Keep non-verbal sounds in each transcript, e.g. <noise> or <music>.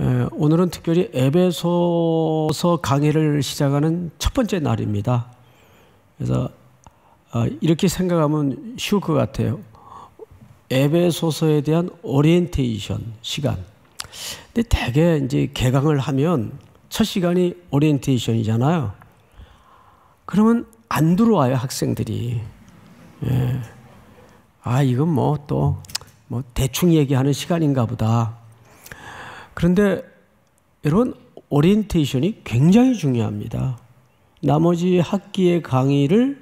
예, 오늘은 특별히 에베소서 강의를 시작하는 첫 번째 날입니다. 그래서 아, 이렇게 생각하면 쉬울 것 같아요. 에베소서에 대한 오리엔테이션 시간. 근데 대개 이제 개강을 하면 첫 시간이 오리엔테이션이잖아요. 그러면 안 들어와요 학생들이. 예. 아 이건 뭐또뭐 뭐 대충 얘기하는 시간인가 보다. 그런데 여러분 오리엔테이션이 굉장히 중요합니다. 나머지 학기의 강의를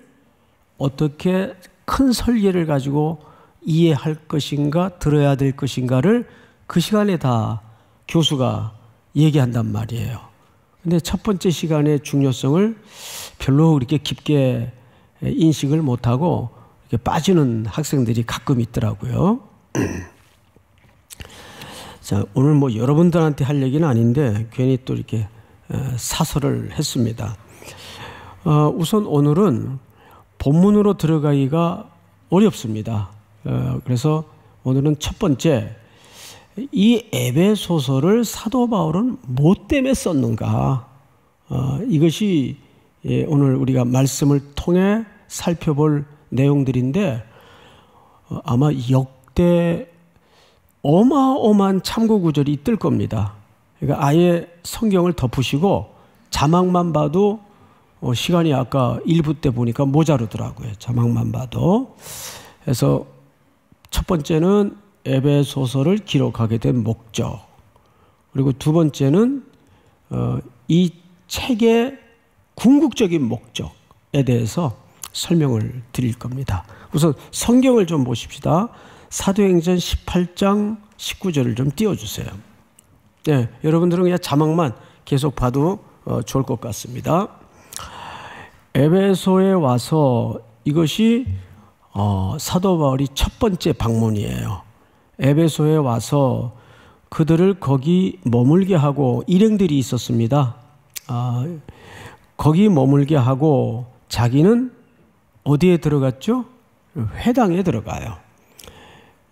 어떻게 큰 설계를 가지고 이해할 것인가 들어야 될 것인가를 그 시간에 다 교수가 얘기한단 말이에요. 근데 첫 번째 시간의 중요성을 별로 그렇게 깊게 인식을 못하고 빠지는 학생들이 가끔 있더라고요. <clears throat> 자, 오늘 뭐 여러분들한테 할 얘기는 아닌데 괜히 또 이렇게 사설을 했습니다. 어, 우선 오늘은 본문으로 들어가기가 어렵습니다. 어, 그래서 오늘은 첫 번째 이 에베소서를 사도 바울은 뭐 때문에 썼는가? 어, 이것이 예, 오늘 우리가 말씀을 통해 살펴볼 내용들인데 어, 아마 역대 어마어마한 참고 구절이 뜰 겁니다. 그러니까 아예 성경을 덮으시고 자막만 봐도 어 시간이 아까 1부 때 보니까 모자르더라고요. 자막만 봐도. 그래서 첫 번째는 에베소서를 기록하게 된 목적. 그리고 두 번째는 어이 책의 궁극적인 목적에 대해서 설명을 드릴 겁니다. 우선 성경을 좀 보십시다. 사도행전 18장 19절을 좀 띄워주세요. 네, 여러분들은 그냥 자막만 계속 봐도 어, 좋을 것 같습니다. 에베소에 와서 이것이 어, 사도 바울이 첫 번째 방문이에요. 에베소에 와서 그들을 거기 머물게 하고 일행들이 있었습니다. 아, 거기 머물게 하고 자기는 어디에 들어갔죠? 회당에 들어가요.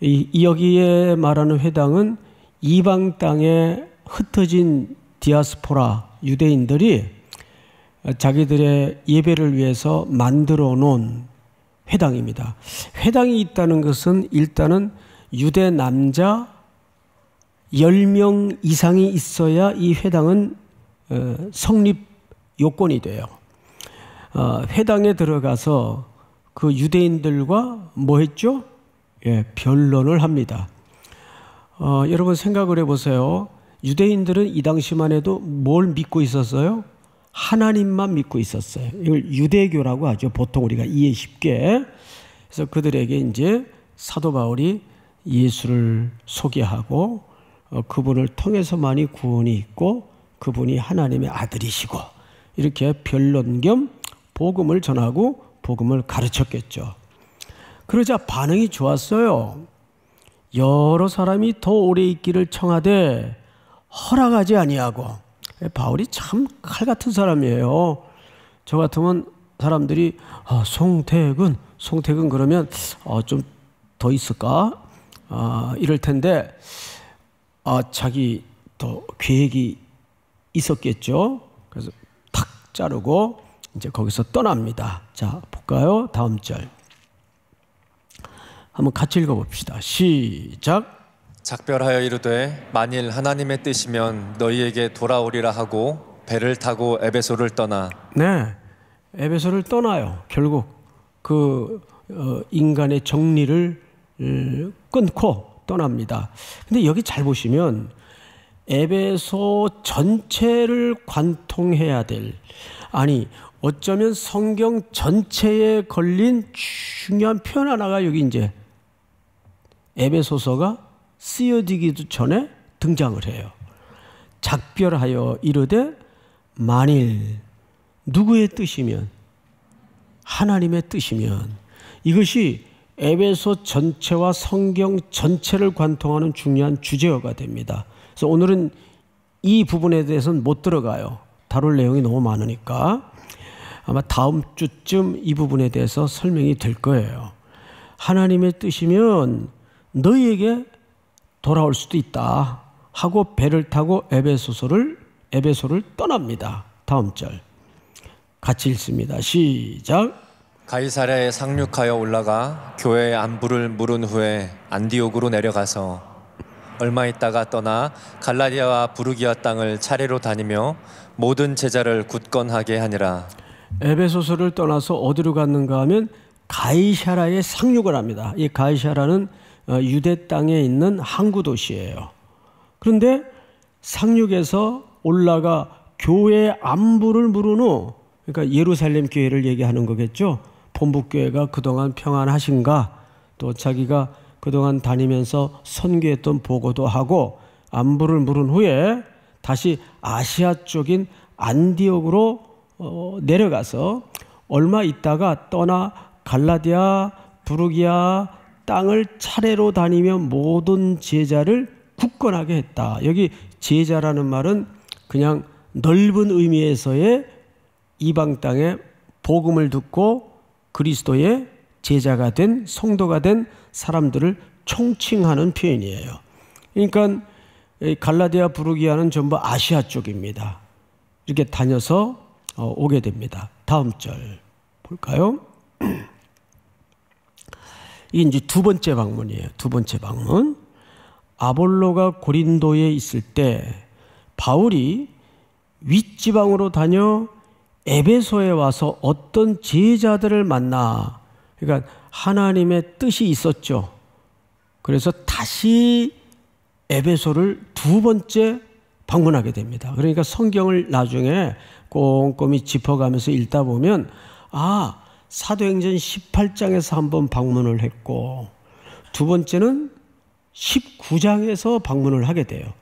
이, 여기에 말하는 회당은 이방 땅에 흩어진 디아스포라 유대인들이 자기들의 예배를 위해서 만들어 놓은 회당입니다. 회당이 있다는 것은 일단은 유대 남자 10명 이상이 있어야 이 회당은 어, 성립 요건이 돼요. 어, 회당에 들어가서 그 유대인들과 뭐 했죠? 예, 변론을 합니다. 어, 여러분 생각을 해보세요. 유대인들은 이 당시만 해도 뭘 믿고 있었어요? 하나님만 믿고 있었어요. 이걸 유대교라고 하죠. 보통 우리가 이해 쉽게. 그래서 그들에게 이제 사도 바울이 예수를 소개하고 어, 그분을 통해서만이 구원이 있고 그분이 하나님의 아들이시고 이렇게 변론 겸 복음을 전하고 복음을 가르쳤겠죠. 그러자 반응이 좋았어요. 여러 사람이 더 오래 있기를 청하되 허락하지 아니하고 예, 바울이 참 칼 같은 사람이에요. 저 같으면 사람들이 아, 송태근 송태근 그러면 아, 어, 좀더 있을까 아, 이럴 텐데 아, 자기 더 계획이 있었겠죠. 그래서 탁 자르고 이제 거기서 떠납니다. 자 볼까요? 다음 절. 한번 같이 읽어봅시다. 시작. 작별하여 이르되 만일 하나님의 뜻이면 너희에게 돌아오리라 하고 배를 타고 에베소를 떠나. 네, 에베소를 떠나요. 결국 그 어, 인간의 정리를 어, 끊고 떠납니다. 근데 여기 잘 보시면 에베소 전체를 관통해야 될 아니 어쩌면 성경 전체에 걸린 중요한 표현 하나가 여기 이제 에베소서가 쓰여지기도 전에 등장을 해요. 작별하여 이르되 만일 누구의 뜻이면 하나님의 뜻이면 이것이 에베소 전체와 성경 전체를 관통하는 중요한 주제어가 됩니다. 그래서 오늘은 이 부분에 대해서는 못 들어가요. 다룰 내용이 너무 많으니까 아마 다음 주쯤 이 부분에 대해서 설명이 될 거예요. 하나님의 뜻이면 너희에게 돌아올 수도 있다 하고 배를 타고 에베소서를 에베소를 떠납니다. 다음 절 같이 읽습니다. 시작. 가이사랴에 상륙하여 올라가 교회의 안부를 물은 후에 안디옥으로 내려가서 얼마 있다가 떠나 갈라디아와 부르기아 땅을 차례로 다니며 모든 제자를 굳건하게 하니라. 에베소서를 떠나서 어디로 갔는가 하면 가이사랴에 상륙을 합니다. 이 가이사랴는 어, 유대 땅에 있는 항구 도시예요. 그런데 상륙에서 올라가 교회 안부를 물은 후 그러니까 예루살렘 교회를 얘기하는 거겠죠. 본부교회가 그동안 평안하신가 또 자기가 그동안 다니면서 선교했던 보고도 하고 안부를 물은 후에 다시 아시아 쪽인 안디옥으로 어, 내려가서 얼마 있다가 떠나 갈라디아, 부르기아, 땅을 차례로 다니며 모든 제자를 굳건하게 했다. 여기 제자라는 말은 그냥 넓은 의미에서의 이방 땅에 복음을 듣고 그리스도의 제자가 된 성도가 된 사람들을 총칭하는 표현이에요. 그러니까 갈라디아 부르기아는 전부 아시아 쪽입니다. 이렇게 다녀서 어, 오게 됩니다. 다음 절 볼까요? <clears throat> 이제 두 번째 방문이에요. 두 번째 방문. 아볼로가 고린도에 있을 때 바울이 윗지방으로 다녀 에베소에 와서 어떤 제자들을 만나. 그러니까 하나님의 뜻이 있었죠. 그래서 다시 에베소를 두 번째 방문하게 됩니다. 그러니까 성경을 나중에 꼼꼼히 짚어가면서 읽다 보면 아, 사도행전 18장에서 한 번 방문을 했고 두 번째는 19장에서 방문을 하게 돼요.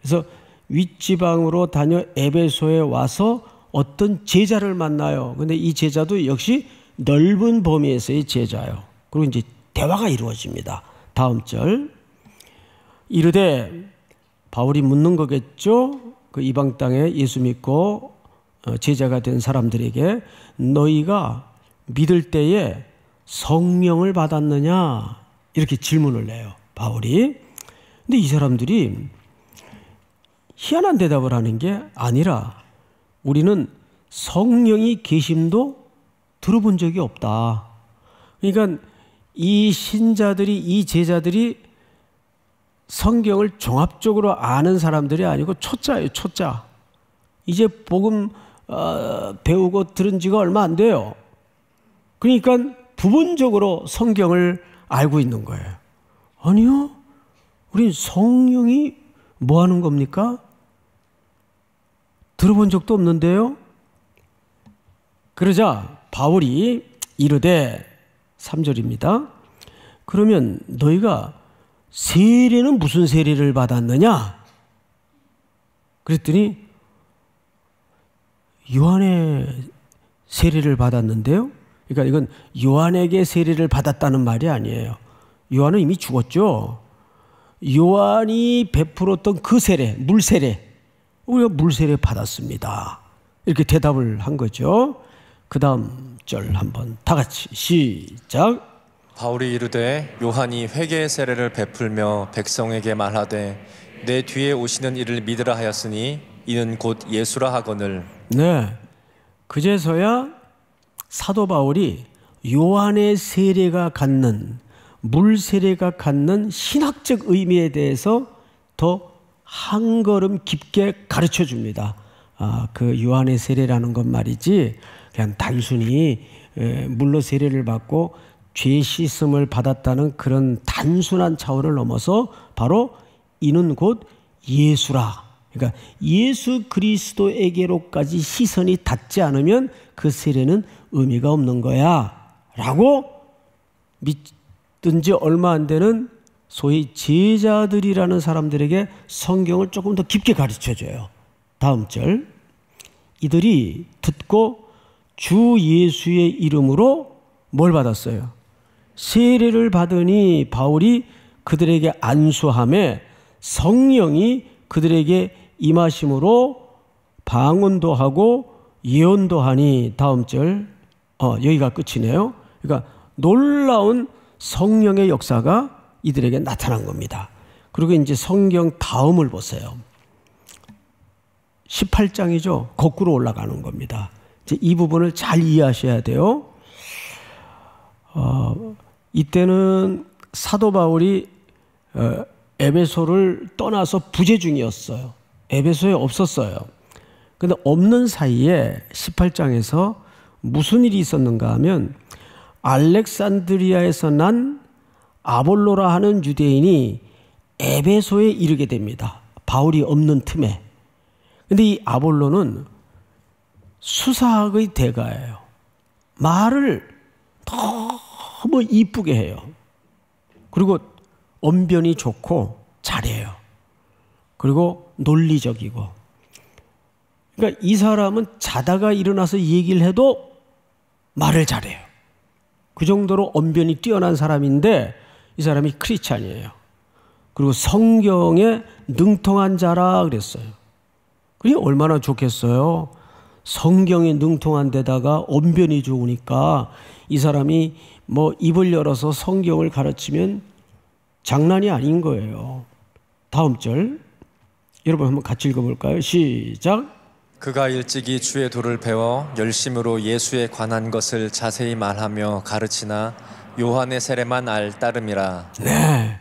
그래서 윗지방으로 다녀 에베소에 와서 어떤 제자를 만나요. 근데 이 제자도 역시 넓은 범위에서의 제자요. 그리고 이제 대화가 이루어집니다. 다음 절 이르되 바울이 묻는 거겠죠. 그 이방 땅에 예수 믿고 어, 제자가 된 사람들에게 너희가 믿을 때에 성령을 받았느냐? 이렇게 질문을 해요. 바울이. 근데 이 사람들이 희한한 대답을 하는 게 아니라 우리는 성령이 계심도 들어본 적이 없다. 그러니까 이 신자들이 이 제자들이 성경을 종합적으로 아는 사람들이 아니고 초짜예요, 초짜. 이제 복음 어, 배우고 들은 지가 얼마 안 돼요. 그러니까 부분적으로 성경을 알고 있는 거예요. 아니요. 우리 성령이 뭐 하는 겁니까? 들어본 적도 없는데요. 그러자 바울이 이르되 3절입니다. 그러면 너희가 세례는 무슨 세례를 받았느냐? 그랬더니 요한의 세례를 받았는데요. 그러니까 이건 요한에게 세례를 받았다는 말이 아니에요. 요한은 이미 죽었죠. 요한이 베풀었던 그 세례, 물 세례. 우리가 물 세례 받았습니다. 이렇게 대답을 한 거죠. 그 다음 절 한번 다 같이 시작. 바울이 이르되 요한이 회개의 세례를 베풀며 백성에게 말하되 내 뒤에 오시는 이를 믿으라 하였으니 이는 곧 예수라 하거늘. 네. 그제서야 사도 바울이 요한의 세례가 갖는 물 세례가 갖는 신학적 의미에 대해서 더 한 걸음 깊게 가르쳐 줍니다. 아, 그 요한의 세례라는 건 말이지 그냥 단순히 물로 세례를 받고 죄 씻음을 받았다는 그런 단순한 차원을 넘어서 바로 이는 곧 예수라. 그러니까 예수 그리스도에게로까지 시선이 닿지 않으면 그 세례는 의미가 없는 거야. 라고 믿든 지 얼마 안 되는 소위 제자들이라는 사람들에게 성경을 조금 더 깊게 가르쳐 줘요. 다음 절. 이들이 듣고 주 예수의 이름으로 뭘 받았어요? 세례를 받으니 바울이 그들에게 안수함에 성령이 그들에게 임하심으로 방언도 하고 예언도 하니 다음 절 어, 여기가 끝이네요. 그러니까 놀라운 성령의 역사가 이들에게 나타난 겁니다. 그리고 이제 성경 다음을 보세요. 18장이죠. 거꾸로 올라가는 겁니다. 이제 이 부분을 잘 이해하셔야 돼요. 어, 이때는 사도 바울이 어, 에베소를 떠나서 부재 중이었어요. 에베소에 없었어요. 근데 없는 사이에 18장에서 무슨 일이 있었는가 하면 알렉산드리아에서 난 아볼로라 하는 유대인이 에베소에 이르게 됩니다. 바울이 없는 틈에. 근데 이 아볼로는 수사학의 대가예요. 말을 너무 이쁘게 해요. 그리고 언변이 좋고 잘해요. 그리고 논리적이고. 그러니까 이 사람은 자다가 일어나서 얘기를 해도 말을 잘해요. 그 정도로 언변이 뛰어난 사람인데 이 사람이 크리스찬이에요. 그리고 성경에 능통한 자라 그랬어요. 그게 얼마나 좋겠어요. 성경에 능통한 데다가 언변이 좋으니까 이 사람이 뭐 입을 열어서 성경을 가르치면 장난이 아닌 거예요. 다음 절 여러분 한번 같이 읽어볼까요? 시작. 그가 일찍이 주의 도를 배워 열심으로 예수에 관한 것을 자세히 말하며 가르치나 요한의 세례만 알 따름이라. 네.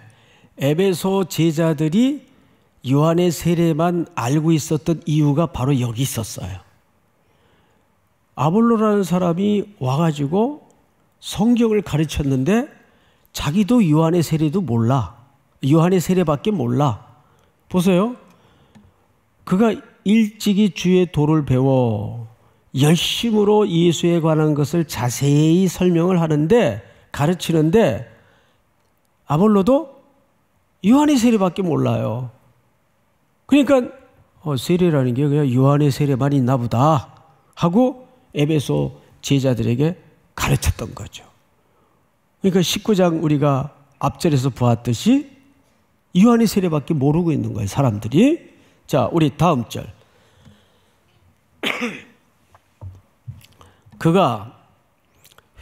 에베소 제자들이 요한의 세례만 알고 있었던 이유가 바로 여기 있었어요. 아볼로라는 사람이 와가지고 성경을 가르쳤는데 자기도 요한의 세례도 몰라. 요한의 세례밖에 몰라. 보세요. 그가 일찍이 주의 도를 배워 열심으로 예수에 관한 것을 자세히 설명을 하는데 가르치는데 아볼로도 요한의 세례밖에 몰라요. 그러니까 어, 세례라는 게 그냥 요한의 세례만 있나 보다 하고 에베소 제자들에게 가르쳤던 거죠. 그러니까 19장 우리가 앞절에서 보았듯이 요한의 세례밖에 모르고 있는 거예요, 사람들이. 자, 우리 다음 절. <coughs> 그가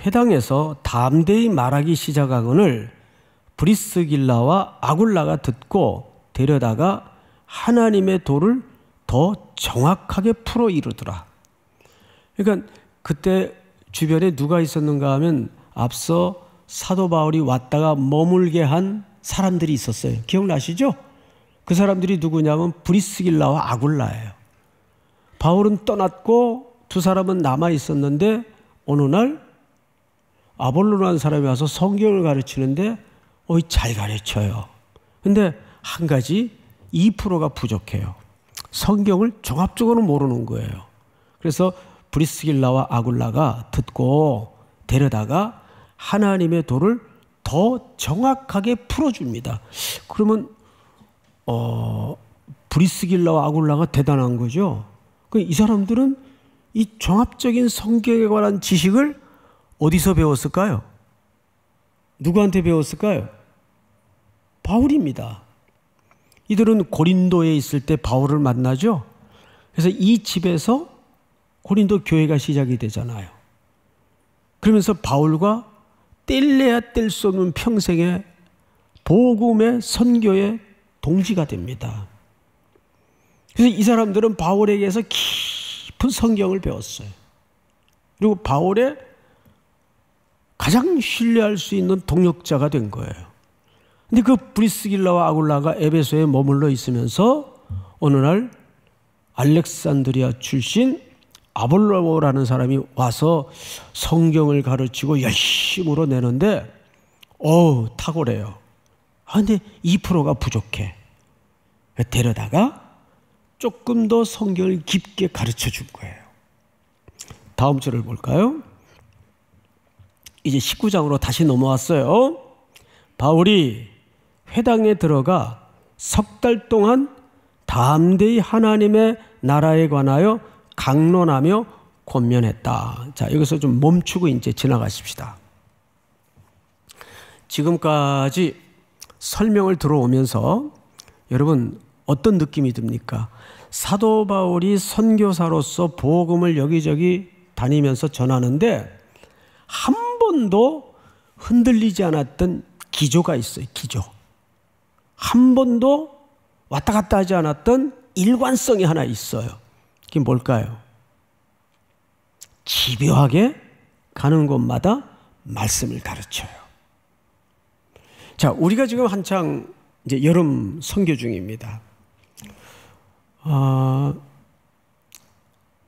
회당에서 담대히 말하기 시작하거늘 브리스길라와 아굴라가 듣고 데려다가 하나님의 도를 더 정확하게 풀어 이루더라. 그러니까 그때 주변에 누가 있었는가 하면 앞서 사도 바울이 왔다가 머물게 한 사람들이 있었어요. 기억나시죠? 그 사람들이 누구냐면 브리스길라와 아굴라예요. 바울은 떠났고 두 사람은 남아 있었는데 어느 날 아볼로라는 사람이 와서 성경을 가르치는데 어이 잘 가르쳐요. 근데 한 가지 2%가 부족해요. 성경을 종합적으로 모르는 거예요. 그래서 브리스길라와 아굴라가 듣고 데려다가 하나님의 도를 더 정확하게 풀어줍니다. 그러면 어, 브리스길라와 아굴라가 대단한 거죠. 그 이 사람들은 이 종합적인 성격에 관한 지식을 어디서 배웠을까요? 누구한테 배웠을까요? 바울입니다. 이들은 고린도에 있을 때 바울을 만나죠. 그래서 이 집에서 고린도 교회가 시작이 되잖아요. 그러면서 바울과 뗄래야 뗄 수 없는 평생의 복음의 선교의 동지가 됩니다. 그래서 이 사람들은 바울에게서 깊은 성경을 배웠어요. 그리고 바울의 가장 신뢰할 수 있는 동역자가된 거예요. 근데 그 브리스길라와 아굴라가 에베소에 머물러 있으면서 어느 날 알렉산드리아 출신 아볼로라는 사람이 와서 성경을 가르치고 열심으로 내는데 어우 탁월해요. 아 근데 2%가 부족해. 데려다가 조금 더 성경을 깊게 가르쳐 준 거예요. 다음 절을 볼까요? 이제 19장으로 다시 넘어왔어요. 바울이 회당에 들어가 석 달 동안 담대히 하나님의 나라에 관하여 강론하며 권면했다. 자, 여기서 좀 멈추고 이제 지나가십시다. 지금까지 설명을 들어오면서 여러분 어떤 느낌이 듭니까? 사도 바울이 선교사로서 복음을 여기저기 다니면서 전하는데 한 번도 흔들리지 않았던 기조가 있어요. 기조. 한 번도 왔다 갔다 하지 않았던 일관성이 하나 있어요. 그게 뭘까요? 집요하게 가는 곳마다 말씀을 가르쳐요. 자, 우리가 지금 한창 이제 여름 선교 중입니다. 어,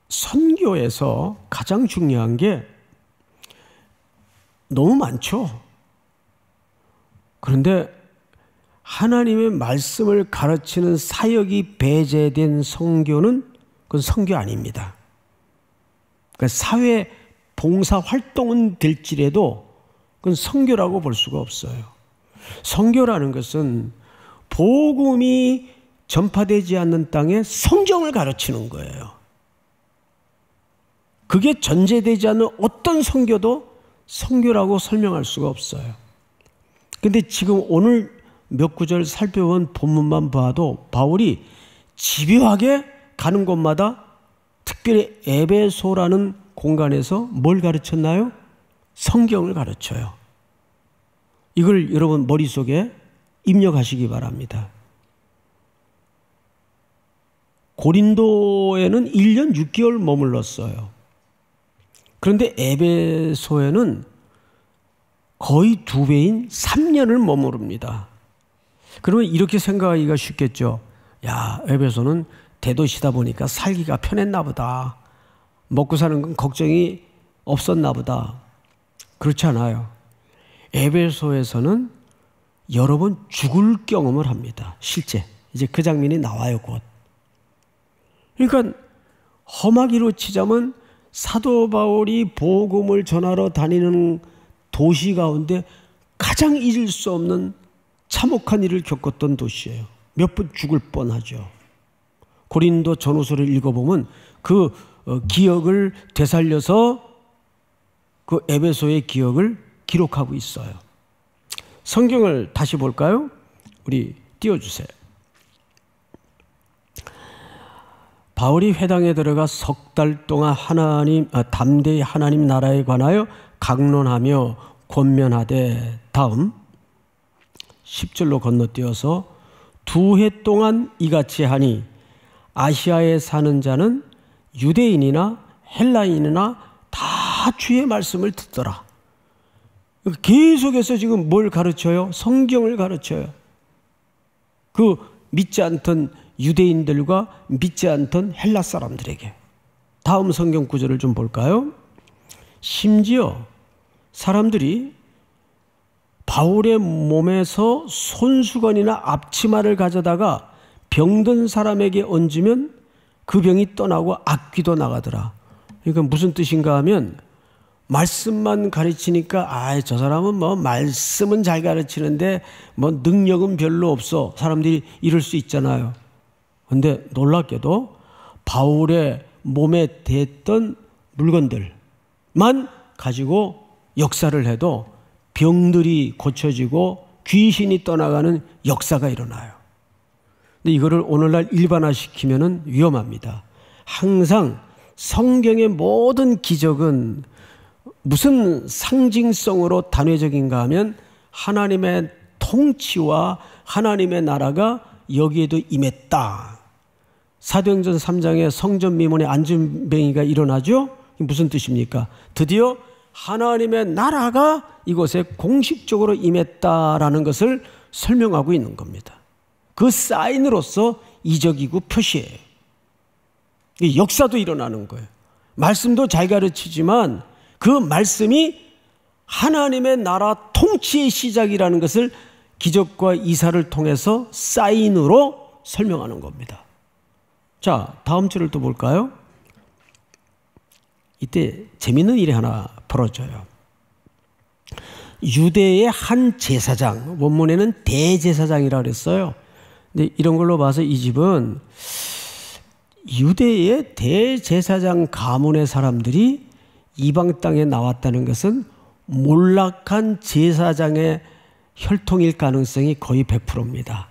선교에서 가장 중요한 게 너무 많죠. 그런데 하나님의 말씀을 가르치는 사역이 배제된 선교는 그건 선교 아닙니다. 그러니까 사회 봉사 활동은 될지라도 그건 선교라고볼 수가 없어요. 선교라는 것은 복음이 전파되지 않는 땅에 성경을 가르치는 거예요. 그게 전제되지 않는 어떤 성교도 성교라고 설명할 수가 없어요. 근데 지금 오늘 몇 구절 살펴본 본문만 봐도 바울이 집요하게 가는 곳마다 특별히 에베소라는 공간에서 뭘 가르쳤나요? 성경을 가르쳐요. 이걸 여러분 머릿속에 입력하시기 바랍니다. 고린도에는 1년 6개월 머물렀어요. 그런데 에베소에는 거의 두 배인 3년을 머무릅니다. 그러면 이렇게 생각하기가 쉽겠죠. 야, 에베소는 대도시다 보니까 살기가 편했나 보다. 먹고 사는 건 걱정이 없었나 보다. 그렇지 않아요. 에베소에서는 여러 번 죽을 경험을 합니다. 실제. 이제 그 장면이 나와요, 곧. 그러니까 험하기로 치자면 사도 바울이 복음을 전하러 다니는 도시 가운데 가장 잊을 수 없는 참혹한 일을 겪었던 도시예요. 몇 번 죽을 뻔하죠. 고린도 전후서를 읽어보면 그 어, 기억을 되살려서 그 에베소의 기억을 기록하고 있어요. 성경을 다시 볼까요? 우리 띄워주세요. 바울이 회당에 들어가 석 달 동안 하나님 아, 담대히 하나님 나라에 관하여 강론하며 권면하되 다음 10절로 건너뛰어서 두 해 동안 이같이 하니 아시아에 사는 자는 유대인이나 헬라인이나 다 주의 말씀을 듣더라. 계속해서 지금 뭘 가르쳐요? 성경을 가르쳐요. 그 믿지 않던 유대인들과 믿지 않던 헬라 사람들에게. 다음 성경 구절을 좀 볼까요? 심지어 사람들이 바울의 몸에서 손수건이나 앞치마를 가져다가 병든 사람에게 얹으면 그 병이 떠나고 악귀도 나가더라. 그러니까 무슨 뜻인가 하면 말씀만 가르치니까 아, 저 사람은 뭐 말씀은 잘 가르치는데 뭐 능력은 별로 없어. 사람들이 이럴 수 있잖아요. 근데 놀랍게도 바울의 몸에 댔던 물건들만 가지고 역사를 해도 병들이 고쳐지고 귀신이 떠나가는 역사가 일어나요. 근데 이거를 오늘날 일반화시키면 위험합니다. 항상 성경의 모든 기적은 무슨 상징성으로 단회적인가 하면 하나님의 통치와 하나님의 나라가 여기에도 임했다. 사도행전 3장에 성전 미문에 안전뱅이가 일어나죠? 무슨 뜻입니까? 드디어 하나님의 나라가 이곳에 공식적으로 임했다라는 것을 설명하고 있는 겁니다. 그 사인으로서 이적이고 표시예요. 역사도 일어나는 거예요. 말씀도 잘 가르치지만 그 말씀이 하나님의 나라 통치의 시작이라는 것을 기적과 이사를 통해서 사인으로 설명하는 겁니다. 자, 다음 주를 또 볼까요? 이때 재밌는 일이 하나 벌어져요. 유대의 한 제사장, 원문에는 대제사장이라 그랬어요. 근데 이런 걸로 봐서 이 집은 유대의 대제사장 가문의 사람들이 이방 땅에 나왔다는 것은 몰락한 제사장의 혈통일 가능성이 거의 100%입니다.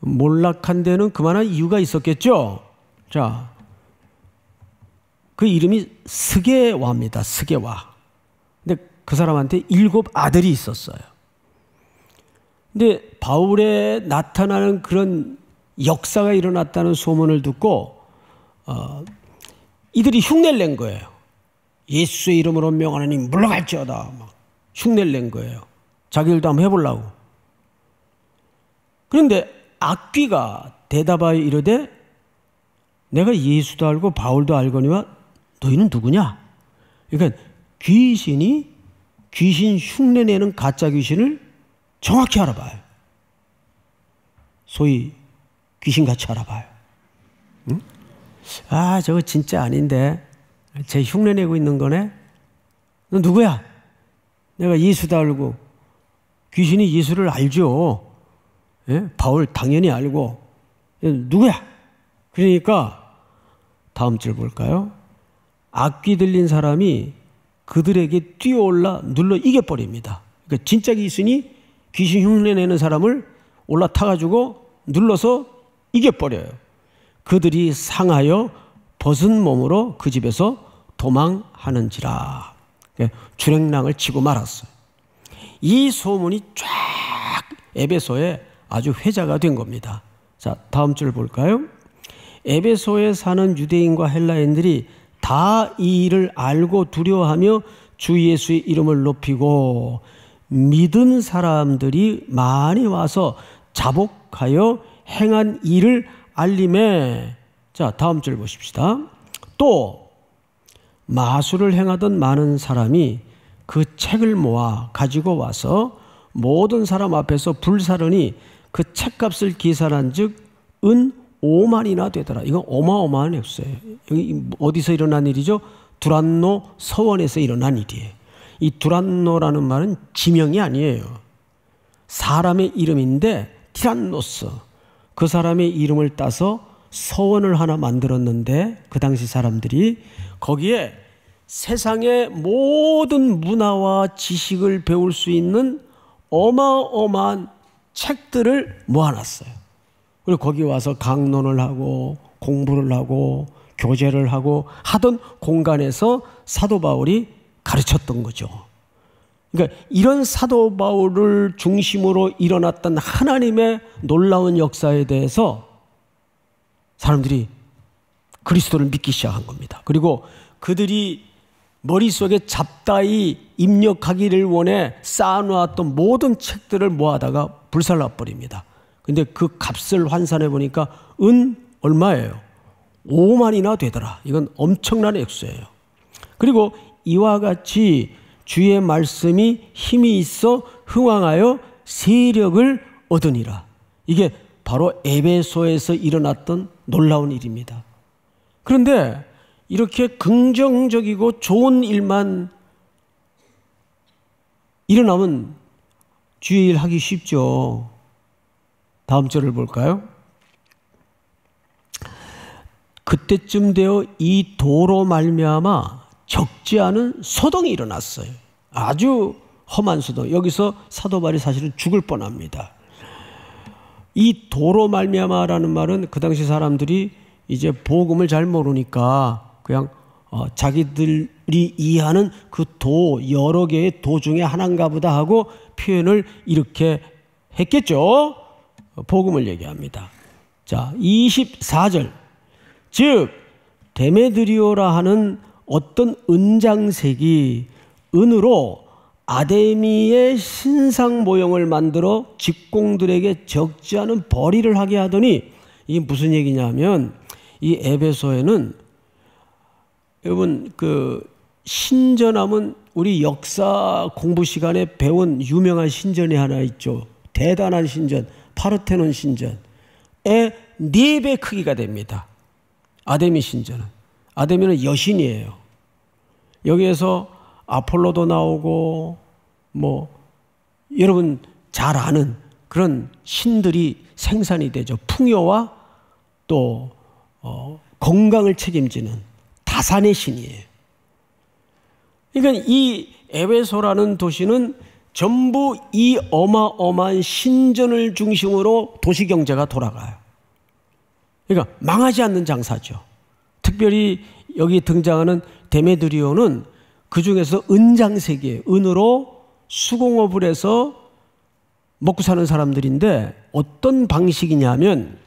몰락한 데는 그만한 이유가 있었겠죠. 자, 그 이름이 스게와입니다. 스게와. 근데 그 사람한테 일곱 아들이 있었어요. 근데 바울에 나타나는 그런 역사가 일어났다는 소문을 듣고 어, 이들이 흉내를 낸 거예요. 예수의 이름으로 명하느니 물러갈지어다. 막 흉내를 낸 거예요. 자기들도 한번 해보려고. 그런데 악귀가 대답하여 이르되 내가 예수도 알고 바울도 알거니와 너희는 누구냐? 그러니까 귀신이 귀신 흉내 내는 가짜 귀신을 정확히 알아봐요. 소위 귀신같이 알아봐요. 응? 아, 저거 진짜 아닌데. 제 흉내 내고 있는 거네? 너 누구야? 내가 예수도 알고. 귀신이 예수를 알죠. 예? 바울 당연히 알고 예, 누구야? 그러니까 다음 줄 볼까요? 악기 들린 사람이 그들에게 뛰어올라 눌러 이겨버립니다. 그러니까 진짜 귀신이 귀신 흉내내는 사람을 올라타가지고 눌러서 이겨버려요. 그들이 상하여 벗은 몸으로 그 집에서 도망하는지라. 그러 예, 주랭랑을 치고 말았어요. 이 소문이 쫙 에베소에 아주 회자가 된 겁니다. 자, 다음 줄 볼까요? 에베소에 사는 유대인과 헬라인들이 다 이 일을 알고 두려워하며 주 예수의 이름을 높이고 믿은 사람들이 많이 와서 자복하여 행한 일을 알림에 자, 다음 줄 보십시다. 또 마술을 행하던 많은 사람이 그 책을 모아 가지고 와서 모든 사람 앞에서 불사르니 그 책값을 계산한 즉은 5만이나 되더라. 이건 어마어마한 액수예요. 여기 어디서 일어난 일이죠? 두란노 서원에서 일어난 일이에요. 이 두란노라는 말은 지명이 아니에요. 사람의 이름인데 티란노스. 그 사람의 이름을 따서 서원을 하나 만들었는데 그 당시 사람들이 거기에 세상의 모든 문화와 지식을 배울 수 있는 어마어마한 책들을 모아놨어요. 그리고 거기 와서 강론을 하고 공부를 하고 교제를 하고 하던 공간에서 사도 바울이 가르쳤던 거죠. 그러니까 이런 사도 바울을 중심으로 일어났던 하나님의 놀라운 역사에 대해서 사람들이 그리스도를 믿기 시작한 겁니다. 그리고 그들이 머릿속에 잡다히 입력하기를 원해 쌓아놓았던 모든 책들을 모아다가 불살라버립니다. 근데 그 값을 환산해 보니까 은 얼마예요? 5만이나 되더라. 이건 엄청난 액수예요. 그리고 이와 같이 주의 말씀이 힘이 있어 흥왕하여 세력을 얻으니라. 이게 바로 에베소에서 일어났던 놀라운 일입니다. 그런데 이렇게 긍정적이고 좋은 일만 일어나면 주의 일 하기 쉽죠. 다음 절을 볼까요? 그때쯤 되어 이 도로 말미암아 적지 않은 소동이 일어났어요. 아주 험한 소동. 여기서 사도발이 사실은 죽을 뻔합니다. 이 도로 말미암아라는 말은 그 당시 사람들이 이제 복음을 잘 모르니까 그냥 어, 자기들이 이해하는 그 도 여러 개의 도 중에 하나인가 보다 하고 표현을 이렇게 했겠죠. 복음을 얘기합니다. 자, 24절. 즉 데메드리오라 하는 어떤 은장색이 은으로 아데미의 신상 모형을 만들어 직공들에게 적지 않은 벌이를 하게 하더니 이게 무슨 얘기냐면 이 에베소에는 여러분 그 신전함은 우리 역사 공부 시간에 배운 유명한 신전이 하나 있죠. 대단한 신전, 파르테논 신전의 네 배 크기가 됩니다. 아데미 신전은. 아데미는 여신이에요. 여기에서 아폴로도 나오고 뭐 여러분 잘 아는 그런 신들이 생산이 되죠. 풍요와 또 어, 건강을 책임지는 가산의 신이에요. 그러니까 이 에베소라는 도시는 전부 이 어마어마한 신전을 중심으로 도시 경제가 돌아가요. 그러니까 망하지 않는 장사죠. 특별히 여기 등장하는 데메드리오는 그 중에서 은장세계, 은으로 수공업을 해서 먹고 사는 사람들인데 어떤 방식이냐면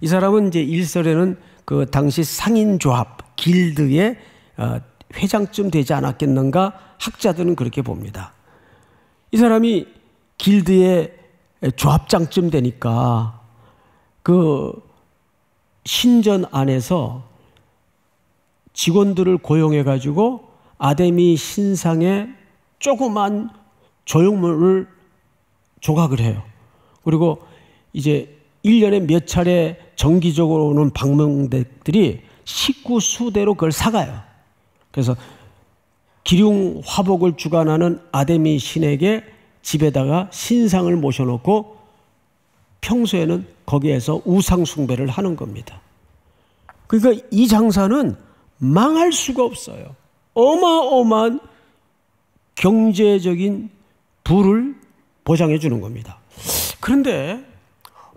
이 사람은 이제 일설에는 그 당시 상인조합, 길드의 어, 회장쯤 되지 않았겠는가 학자들은 그렇게 봅니다. 이 사람이 길드의 조합장쯤 되니까 그 신전 안에서 직원들을 고용해 가지고 아데미 신상에 조그만 조형물을 조각을 해요. 그리고 이제 1년에 몇 차례 정기적으로 오는 방문객들이 식구수대로 그걸 사가요. 그래서 기룡 화복을 주관하는 아데미 신에게 집에다가 신상을 모셔놓고 평소에는 거기에서 우상숭배를 하는 겁니다. 그러니까 이 장사는 망할 수가 없어요. 어마어마한 경제적인 부를 보장해 주는 겁니다. 그런데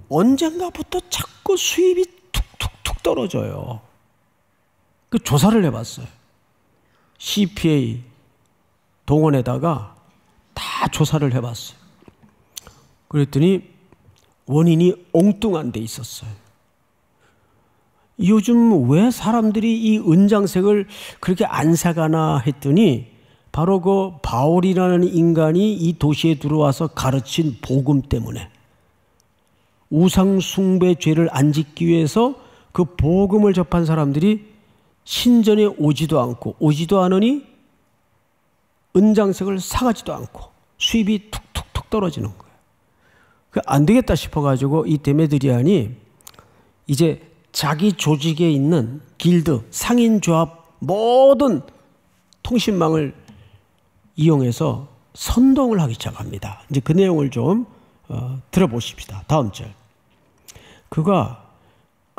언젠가부터 자꾸 수입이 툭툭툭 떨어져요. 그 조사를 해봤어요. CPA 동원에다가 다 조사를 해봤어요. 그랬더니 원인이 엉뚱한 데 있었어요. 요즘 왜 사람들이 이 은장색을 그렇게 안 사가나 했더니 바로 그 바울이라는 인간이 이 도시에 들어와서 가르친 복음 때문에 우상 숭배 죄를 안 짓기 위해서 그 복음을 접한 사람들이 신전에 오지도 않고 오지도 않으니 은장색을 사가지도 않고 수입이 툭툭툭 떨어지는 거예요. 그안 되겠다 싶어가지고 이 데메드리안이 이제 자기 조직에 있는 길드 상인조합 모든 통신망을 이용해서 선동을 하기 시작합니다. 이제 그 내용을 좀 어, 들어보십시다. 다음 절. 그가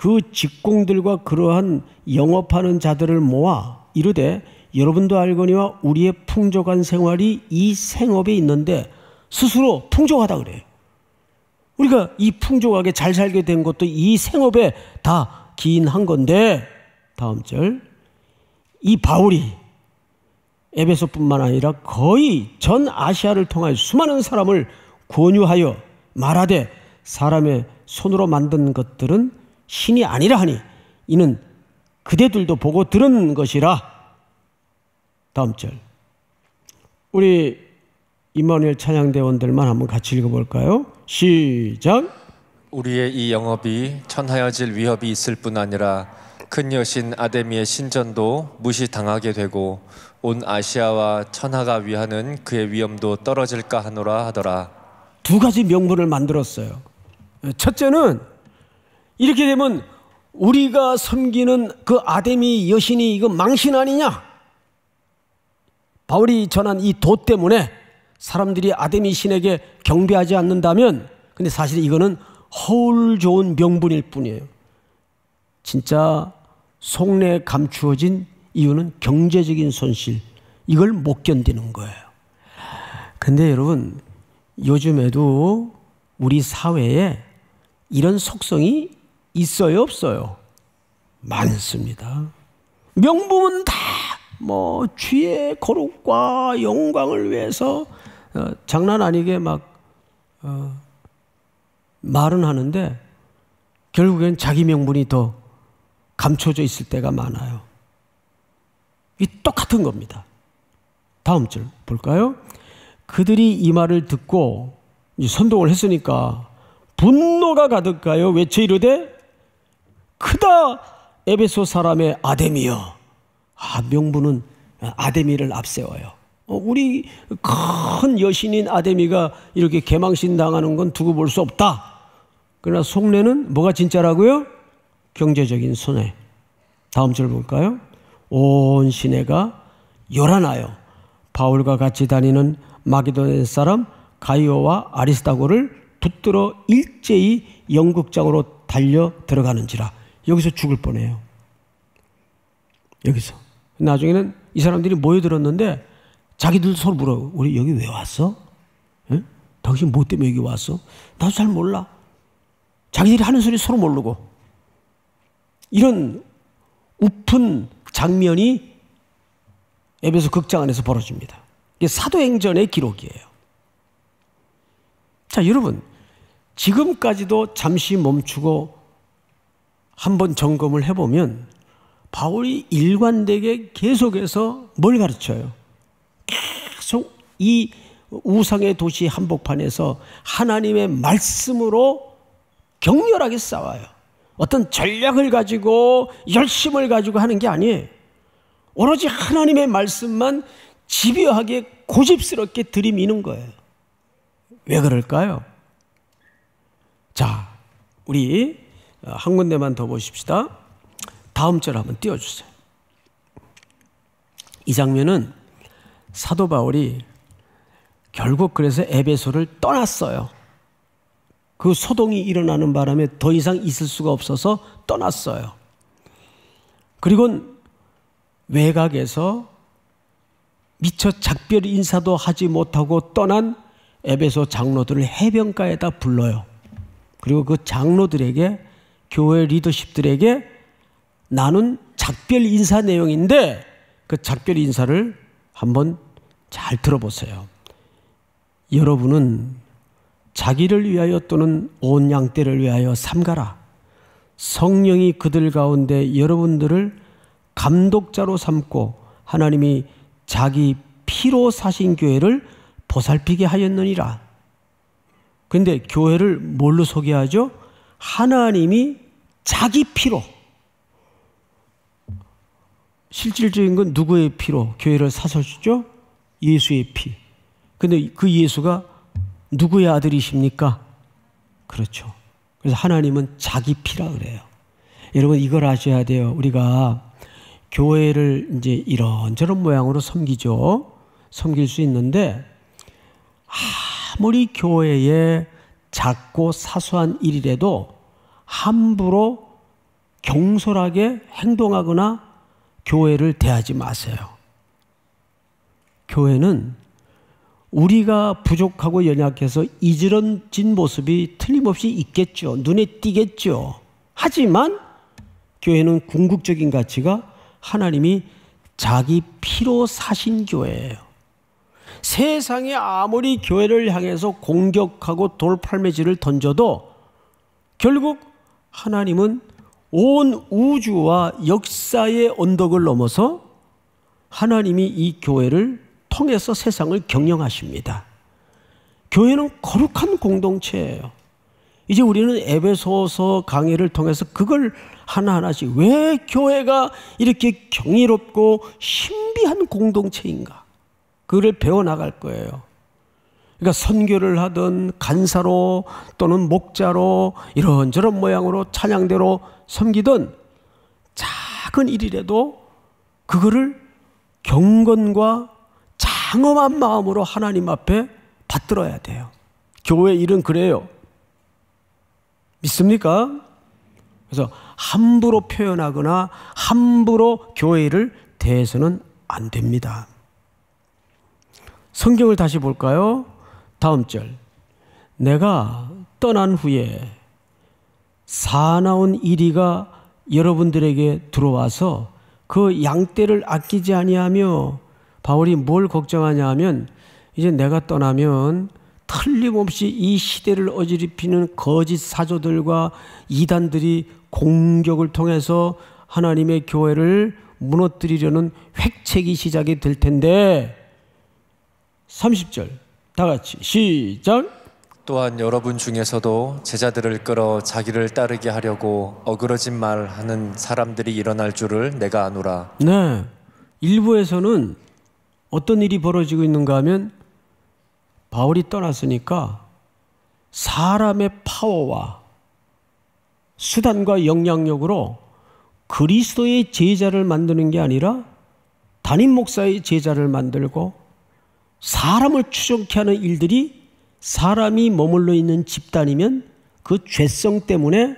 그 직공들과 그러한 영업하는 자들을 모아 이르되 여러분도 알거니와 우리의 풍족한 생활이 이 생업에 있는데 스스로 풍족하다 그래 우리가 이 풍족하게 잘 살게 된 것도 이 생업에 다 기인한 건데 다음 절 이 바울이 에베소뿐만 아니라 거의 전 아시아를 통하여 수많은 사람을 권유하여 말하되 사람의 손으로 만든 것들은 신이 아니라 하니 이는 그대들도 보고 들은 것이라. 다음 절. 우리 이만일 찬양대원들만 한번 같이 읽어볼까요? 시작. 우리의 이 영업이 천하여질 위협이 있을 뿐 아니라 큰 여신 아데미의 신전도 무시당하게 되고 온 아시아와 천하가 위하는 그의 위험도 떨어질까 하노라 하더라. 두 가지 명분을 만들었어요. 첫째는 이렇게 되면 우리가 섬기는 그 아데미 여신이 이거 망신 아니냐? 바울이 전한 이 도 때문에 사람들이 아데미 신에게 경배하지 않는다면 근데 사실 이거는 허울 좋은 명분일 뿐이에요. 진짜 속내 감추어진 이유는 경제적인 손실 이걸 못 견디는 거예요. 근데 여러분 요즘에도 우리 사회에 이런 속성이 있어요, 없어요? 많습니다. 명분은 다뭐 주의 거룩과 영광을 위해서 어, 장난 아니게 막 어, 말은 하는데 결국엔 자기 명분이 더 감춰져 있을 때가 많아요. 이 똑같은 겁니다. 다음 줄 볼까요? 그들이 이 말을 듣고 선동을 했으니까 분노가 가득하여 외쳐 이르되 크다 에베소 사람의 아데미여. 아, 명분은 아데미를 앞세워요. 어, 우리 큰 여신인 아데미가 이렇게 개망신 당하는 건 두고 볼 수 없다. 그러나 속내는 뭐가 진짜라고요? 경제적인 손해. 다음 절 볼까요? 온 시내가 열하나요. 바울과 같이 다니는 마기도네 사람 가이오와 아리스타고를 붙들어 일제히 영국장으로 달려 들어가는지라. 여기서 죽을 뻔해요. 여기서. 나중에는 이 사람들이 모여들었는데 자기들도 서로 물어 우리 여기 왜 왔어? 응? 당신 뭐 때문에 여기 왔어? 나도 잘 몰라. 자기들이 하는 소리 서로 모르고. 이런 우픈 장면이 에베소 극장 안에서 벌어집니다. 이게 사도행전의 기록이에요. 자, 여러분. 지금까지도 잠시 멈추고 한번 점검을 해보면 바울이 일관되게 계속해서 뭘 가르쳐요? 계속 이 우상의 도시 한복판에서 하나님의 말씀으로 격렬하게 싸워요. 어떤 전략을 가지고 열심을 가지고 하는 게 아니에요. 오로지 하나님의 말씀만 집요하게 고집스럽게 들이미는 거예요. 왜 그럴까요? 자, 우리 어, 한 군데만 더 보십시다. 다음 절 한번 띄워주세요. 이 장면은 사도 바울이 결국 그래서 에베소를 떠났어요. 그 소동이 일어나는 바람에 더 이상 있을 수가 없어서 떠났어요. 그리고 외곽에서 미처 작별 인사도 하지 못하고 떠난 에베소 장로들을 해변가에다 불러요. 그리고 그 장로들에게 교회 리더십들에게 나눈 작별 인사 내용인데 그 작별 인사를 한번 잘 들어보세요. 여러분은 자기를 위하여 또는 온 양떼를 위하여 삼가라. 성령이 그들 가운데 여러분들을 감독자로 삼고 하나님이 자기 피로 사신 교회를 보살피게 하였느니라. 근데 교회를 뭘로 소개하죠? 하나님이 자기 피로. 실질적인 건 누구의 피로 교회를 사셨죠? 예수의 피. 근데 그 예수가 누구의 아들이십니까? 그렇죠. 그래서 하나님은 자기 피라 그래요. 여러분 이걸 아셔야 돼요. 우리가 교회를 이제 이런저런 모양으로 섬기죠. 섬길 수 있는데 아무리 교회에 작고 사소한 일이라도 함부로 경솔하게 행동하거나 교회를 대하지 마세요. 교회는 우리가 부족하고 연약해서 이지런진 모습이 틀림없이 있겠죠. 눈에 띄겠죠. 하지만 교회는 궁극적인 가치가 하나님이 자기 피로 사신 교회예요. 세상에 아무리 교회를 향해서 공격하고 돌팔매질을 던져도 결국 하나님은 온 우주와 역사의 언덕을 넘어서 하나님이 이 교회를 통해서 세상을 경영하십니다. 교회는 거룩한 공동체예요. 이제 우리는 에베소서 강의를 통해서 그걸 하나하나씩 왜 교회가 이렇게 경이롭고 신비한 공동체인가? 그를 배워나갈 거예요. 그러니까 선교를 하든 간사로 또는 목자로 이런저런 모양으로 찬양대로 섬기든 작은 일이라도 그거를 경건과 장엄한 마음으로 하나님 앞에 받들어야 돼요. 교회 일은 그래요. 믿습니까? 그래서 함부로 표현하거나 함부로 교회 를 대해서는 안 됩니다. 성경을 다시 볼까요? 다음 절. 내가 떠난 후에 사나운 이리가 여러분들에게 들어와서 그 양떼를 아끼지 아니하며 바울이 뭘 걱정하냐 하면 이제 내가 떠나면 틀림없이 이 시대를 어지럽히는 거짓 사조들과 이단들이 공격을 통해서 하나님의 교회를 무너뜨리려는 획책이 시작이 될 텐데 30절 다 같이 시작. 또한 여러분 중에서도 제자들을 끌어 자기를 따르게 하려고 어그러진 말 하는 사람들이 일어날 줄을 내가 아노라. 네. 일부에서는 어떤 일이 벌어지고 있는가 하면 바울이 떠났으니까 사람의 파워와 수단과 영향력으로 그리스도의 제자를 만드는 게 아니라 담임 목사의 제자를 만들고 사람을 추종케 하는 일들이 사람이 머물러 있는 집단이면 그 죄성 때문에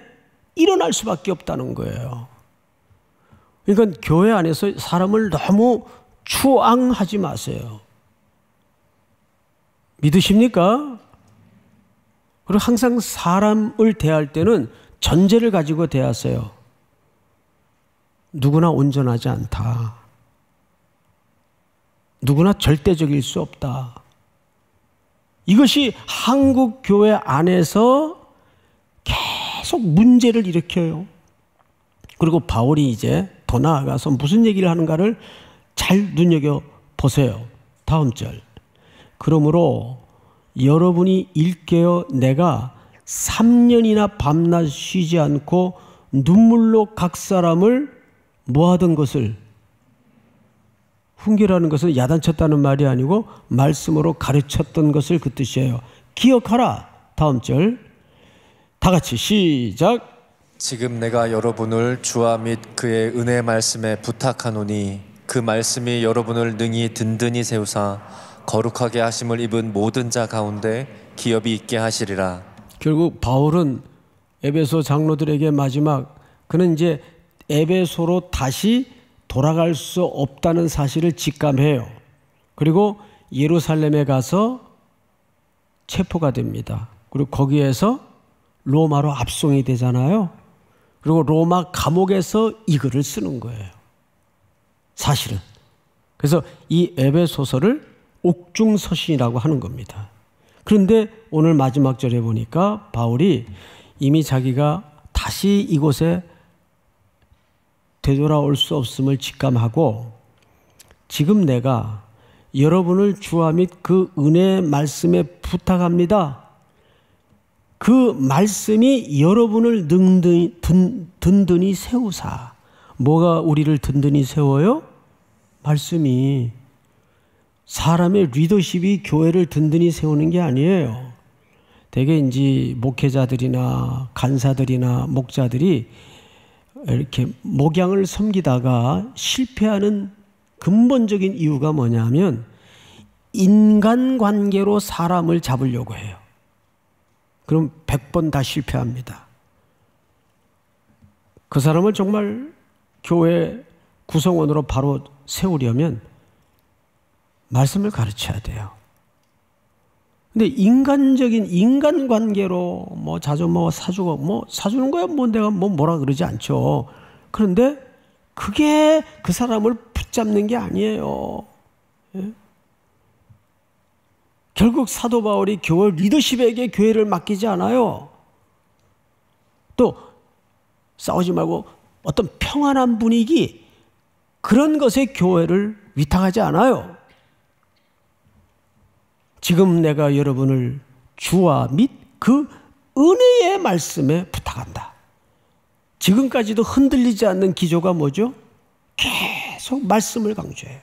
일어날 수밖에 없다는 거예요. 그러니까 교회 안에서 사람을 너무 추앙하지 마세요. 믿으십니까? 그리고 항상 사람을 대할 때는 전제를 가지고 대하세요. 누구나 온전하지 않다. 누구나 절대적일 수 없다. 이것이 한국 교회 안에서 계속 문제를 일으켜요. 그리고 바울이 이제 더 나아가서 무슨 얘기를 하는가를 잘 눈여겨 보세요. 다음 절. 그러므로 여러분이 일깨어 내가 3년이나 밤낮 쉬지 않고 눈물로 각 사람을 모아던 것을 훈계라는 것은 야단쳤다는 말이 아니고 말씀으로 가르쳤던 것을 그 뜻이에요. 기억하라. 다음 절. 다 같이 시작. 지금 내가 여러분을 주와 및 그의 은혜 말씀에 부탁하노니 그 말씀이 여러분을 능히 든든히 세우사 거룩하게 하심을 입은 모든 자 가운데 기업이 있게 하시리라. 결국 바울은 에베소 장로들에게 마지막 그는 이제 에베소로 다시 돌아갈 수 없다는 사실을 직감해요. 그리고 예루살렘에 가서 체포가 됩니다. 그리고 거기에서 로마로 압송이 되잖아요. 그리고 로마 감옥에서 이 글을 쓰는 거예요. 사실은. 그래서 이 에베소서를 옥중서신이라고 하는 겁니다. 그런데 오늘 마지막 절에 보니까 바울이 이미 자기가 다시 이곳에 되돌아올 수 없음을 직감하고 지금 내가 여러분을 주와 및 그 은혜 말씀에 부탁합니다. 그 말씀이 여러분을 든든히, 든든히 세우사. 뭐가 우리를 든든히 세워요? 말씀이. 사람의 리더십이 교회를 든든히 세우는 게 아니에요. 대개 이제 목회자들이나 간사들이나 목자들이 이렇게 목양을 섬기다가 실패하는 근본적인 이유가 뭐냐면 인간관계로 사람을 잡으려고 해요. 그럼 100번 다 실패합니다. 그 사람을 정말 교회 구성원으로 바로 세우려면 말씀을 가르쳐야 돼요. 근데 인간적인 인간 관계로 뭐 자주 뭐 사주고 뭐 사주는 거야 뭐 내가 뭐 뭐라 그러지 않죠. 그런데 그게 그 사람을 붙잡는 게 아니에요. 예? 결국 사도 바울이 교회 리더십에게 교회를 맡기지 않아요. 또 싸우지 말고 어떤 평안한 분위기 그런 것에 교회를 위탁하지 않아요. 지금 내가 여러분을 주와 및 그 은혜의 말씀에 부탁한다. 지금까지도 흔들리지 않는 기조가 뭐죠? 계속 말씀을 강조해요.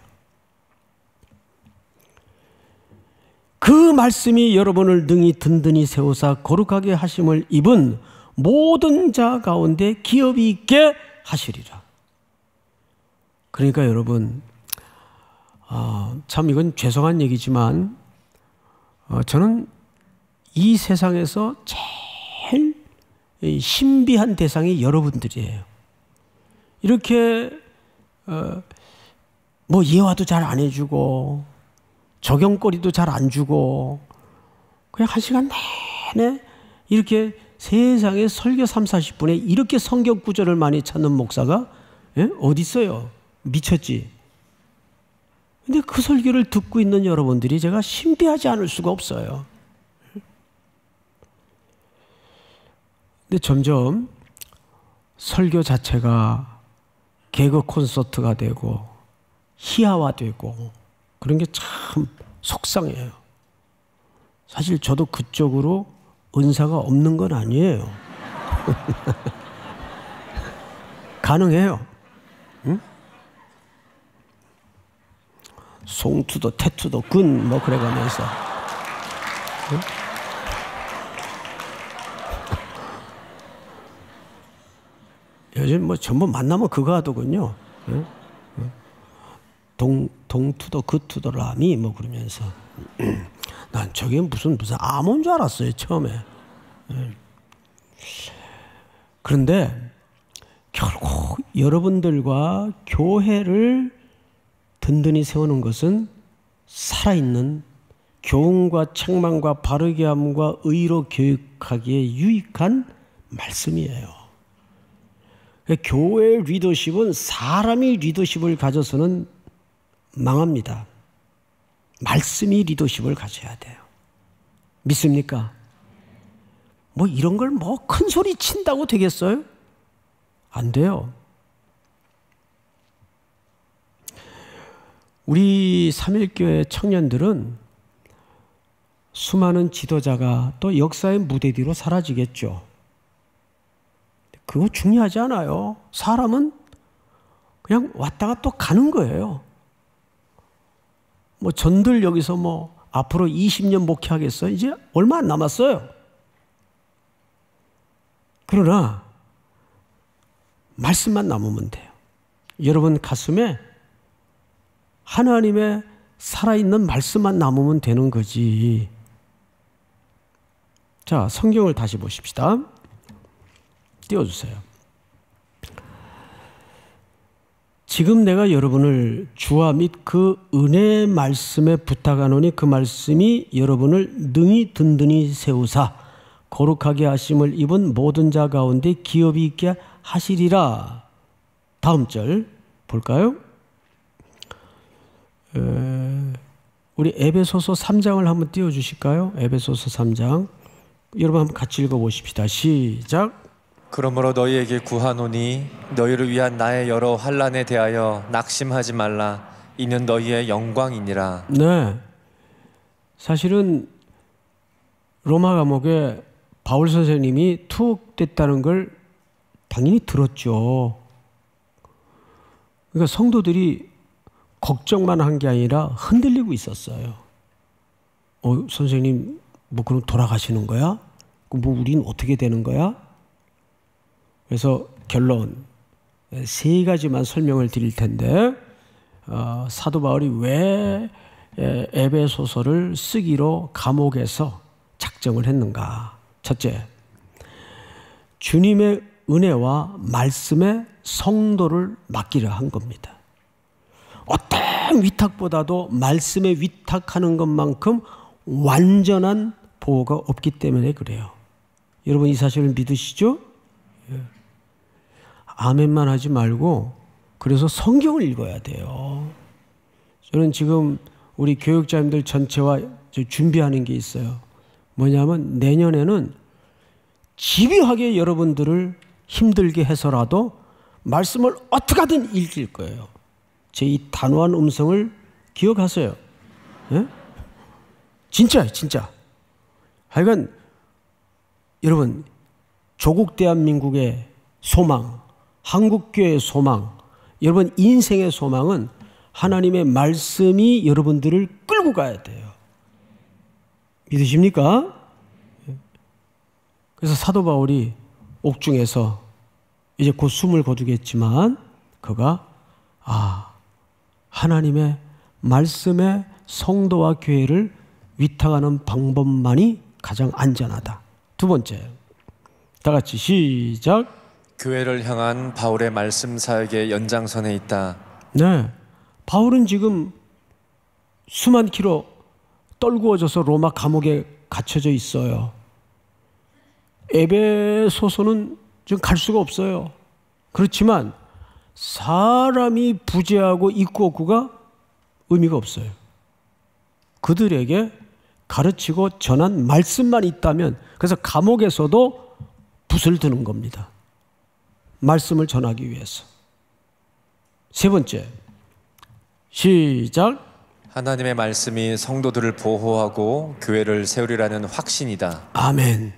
그 말씀이 여러분을 능히 든든히 세우사 거룩하게 하심을 입은 모든 자 가운데 기업이 있게 하시리라. 그러니까 여러분, 어, 참 이건 죄송한 얘기지만 어, 저는 이 세상에서 제일 신비한 대상이 여러분들이에요. 이렇게 어, 뭐 예화도 잘 안 해주고 적용거리도 잘 안 주고 그냥 한 시간 내내 이렇게 세상에 설교 3, 40분에 이렇게 성경 구절을 많이 찾는 목사가 예? 어디 있어요? 미쳤지. 근데 그 설교를 듣고 있는 여러분들이 제가 신비하지 않을 수가 없어요. 근데 점점 설교 자체가 개그 콘서트가 되고 희화화되고 그런 게 참 속상해요. 사실 저도 그쪽으로 은사가 없는 건 아니에요. <laughs> 가능해요. 응? 송투도 태투도 군뭐 그래가면서 응? 요즘 뭐 전부 만나면 그거 하더군요. 동 동투도 그투도 라미 뭐 그러면서 음. 난 저게 무슨 무슨 암호인 줄 알았어요 처음에. 그런데 결국 여러분들과 교회를 든든히 세우는 것은 살아있는 교훈과 책망과 바르게 함과 의로 교육하기에 유익한 말씀이에요. 교회 리더십은 사람이 리더십을 가져서는 망합니다. 말씀이 리더십을 가져야 돼요. 믿습니까? 뭐 이런 걸 뭐 큰 소리 친다고 되겠어요? 안 돼요. 우리 삼일교회 청년들은 수많은 지도자가 또 역사의 무대 뒤로 사라지겠죠. 그거 중요하지 않아요. 사람은 그냥 왔다가 또 가는 거예요. 뭐 전들 여기서 뭐 앞으로 20년 목회하겠어 이제 얼마 안 남았어요. 그러나 말씀만 남으면 돼요. 여러분 가슴에 하나님의 살아있는 말씀만 남으면 되는 거지. 자, 성경을 다시 보십시다. 띄워주세요. 지금 내가 여러분을 주와 및 그 은혜의 말씀에 부탁하노니 그 말씀이 여러분을 능히 든든히 세우사 거룩하게 하심을 입은 모든 자 가운데 기업이 있게 하시리라. 다음 절 볼까요? 우리 에베소서 3장을 한번 띄워 주실까요? 에베소서 3장. 여러분 한번 같이 읽어 보십시다. 시작. 그러므로 너희에게 구하노니 너희를 위한 나의 여러 환란에 대하여 낙심하지 말라 이는 너희의 영광이니라. 네. 사실은 로마 감옥에 바울 선생님이 투옥됐다는 걸 당연히 들었죠. 그러니까 성도들이 걱정만 한 게 아니라 흔들리고 있었어요. 어, 선생님, 뭐 그럼 돌아가시는 거야? 그럼 뭐 우린 어떻게 되는 거야? 그래서 결론 세 가지만 설명을 드릴 텐데 어, 사도 바울이 왜 에베소서를 쓰기로 감옥에서 작정을 했는가? 첫째, 주님의 은혜와 말씀에 성도를 맡기려 한 겁니다. 어떤 위탁보다도 말씀에 위탁하는 것만큼 완전한 보호가 없기 때문에 그래요. 여러분 이 사실을 믿으시죠? 예. 아멘만 하지 말고 그래서 성경을 읽어야 돼요. 저는 지금 우리 교육자님들 전체와 준비하는 게 있어요. 뭐냐면 내년에는 집요하게 여러분들을 힘들게 해서라도 말씀을 어떻게든 읽을 거예요. 제이 단호한 음성을 기억하세요. 예? 진짜 진짜. 하여간 여러분 조국 대한민국의 소망, 한국교회의 소망, 여러분 인생의 소망은 하나님의 말씀이 여러분들을 끌고 가야 돼요. 믿으십니까? 예. 그래서 사도 바울이 옥중에서 이제 곧 숨을 거두겠지만 그가 아 하나님의 말씀에 성도와 교회를 위탁하는 방법만이 가장 안전하다. 두 번째. 다 같이 시작. 교회를 향한 바울의 말씀 사역의 연장선에 있다. 네. 바울은 지금 수만 키로 떨구어져서 로마 감옥에 갇혀져 있어요. 에베소서는 지금 갈 수가 없어요. 그렇지만 사람이 부재하고 있고 없고가 의미가 없어요. 그들에게 가르치고 전한 말씀만 있다면 그래서 감옥에서도 붓을 드는 겁니다. 말씀을 전하기 위해서. 세 번째. 시작. 하나님의 말씀이 성도들을 보호하고 교회를 세우리라는 확신이다. 아멘.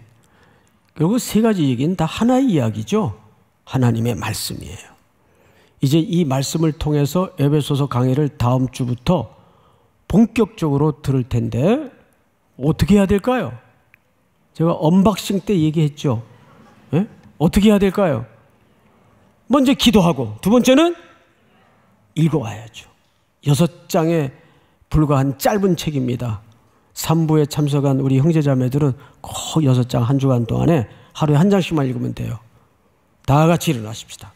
결국 세 가지 얘기는 다 하나의 이야기죠. 하나님의 말씀이에요. 이제 이 말씀을 통해서 에베소서 강의를 다음 주부터 본격적으로 들을 텐데 어떻게 해야 될까요? 제가 언박싱 때 얘기했죠. 네? 어떻게 해야 될까요? 먼저 기도하고 두 번째는 읽어와야죠. 여섯 장에 불과한 짧은 책입니다. 3부에 참석한 우리 형제자매들은 꼭 여섯 장 한 주간 동안에 하루에 한 장씩만 읽으면 돼요. 다 같이 일어나십시다.